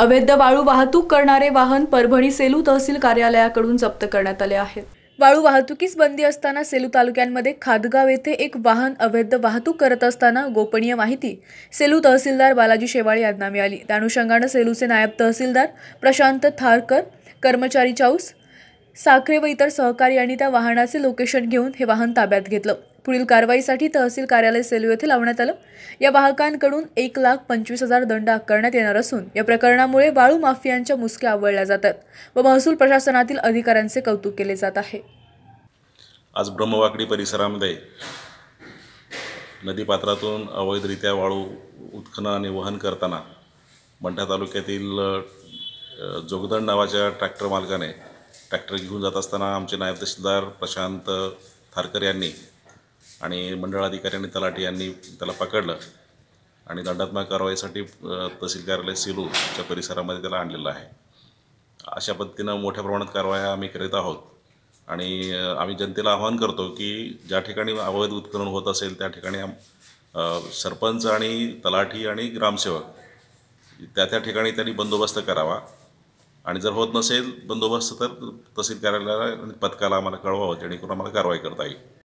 अवैध वाळू वाहतूक करणारे वाहन परभणी सेलू तहसील कार्यालयाकडून जप्त करण्यात आले आहेत वाळू वाहतुकीस बंदी असताना सेलू तालुक्यांमध्ये खादगाव येथे एक वाहन अवैध वाहतूक करत असताना गोपनीय माहिती सेलू तहसीलदार बालाजी शेवाळे यांना मिळाली त्या अनुषंगानं सेलूचे नायब तहसीलदार प्रशांत थारकर कर्मचारी चाऊस साखरे व इतर सहकारी यांनी त्या वाहनाचे लोकेशन घेऊन हे वाहन ताब्यात घेतलं पुढील कारवाईसाठी तहसील कार्यालय सेलू येथे लावण्यात आलं या वाहकांकडून एक लाख पंचवीस हजार दंड आकारण्यात येणार असून या प्रकरणामुळे वाळू माफियांच्या मुसक्या आवळल्या जातात व महसूल प्रशासनातील अधिकाऱ्यांचे कौतुक केले जात आहे आज ब्रह्मवाकडी परिसरामध्ये नदीपात्रातून अवैधरित्या वाळू उत्खनन आणि वहन करताना मंठा तालुक्यातील जोगदंड नावाच्या ट्रॅक्टर मालकाने ट्रॅक्टर घेऊन जात असताना आमचे नायब तहसीलदार प्रशांत थारकर यांनी आणि मंडळाधिकारी आणि तलाठी यांनी त्याला पकडलं आणि दंडात्मक कारवाईसाठी तहसील कार्यालय सिलूच्या परिसरामध्ये त्याला आणलेलं आहे अशा पद्धतीनं मोठ्या प्रमाणात कारवाया आम्ही करीत आहोत आणि आम्ही जनतेला आवाहन करतो की ज्या ठिकाणी अवैध उत्खनन होत असेल त्या ठिकाणी सरपंच आणि तलाठी आणि ग्रामसेवक त्या त्या ठिकाणी त्यांनी बंदोबस्त करावा आणि जर होत नसेल बंदोबस्त तर तहसील कार्यालयाला आणि पथकाला आम्हाला कळवावं जेणेकरून आम्हाला कारवाई करता येईल